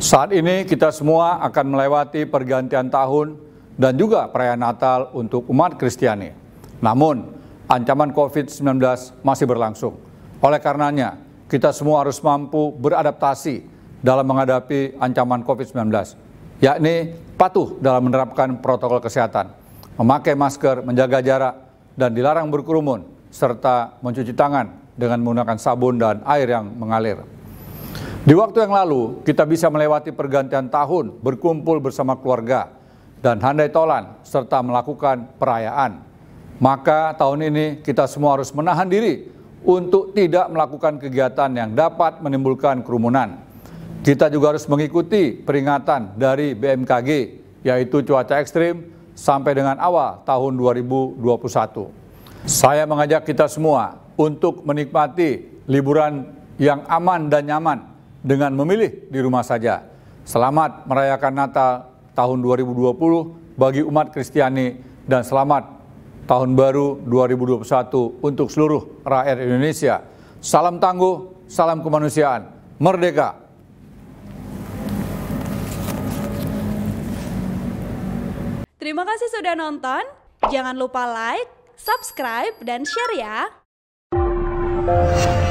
Saat ini kita semua akan melewati pergantian tahun dan juga perayaan Natal untuk umat Kristiani. Namun, ancaman COVID-19 masih berlangsung. Oleh karenanya, kita semua harus mampu beradaptasi dalam menghadapi ancaman COVID-19, yakni patuh dalam menerapkan protokol kesehatan, memakai masker, menjaga jarak, dan dilarang berkerumun, serta mencuci tangan dengan menggunakan sabun dan air yang mengalir. Di waktu yang lalu, kita bisa melewati pergantian tahun berkumpul bersama keluarga dan handai tolan serta melakukan perayaan. Maka tahun ini kita semua harus menahan diri untuk tidak melakukan kegiatan yang dapat menimbulkan kerumunan. Kita juga harus mengikuti peringatan dari BMKG yaitu cuaca ekstrim sampai dengan awal tahun 2021. Saya mengajak kita semua untuk menikmati liburan yang aman dan nyaman dengan memilih di rumah saja. Selamat merayakan Natal tahun 2020 bagi umat Kristiani dan selamat tahun baru 2021 untuk seluruh rakyat Indonesia. Salam tangguh, salam kemanusiaan. Merdeka! Terima kasih sudah nonton. Jangan lupa like, subscribe, dan share ya.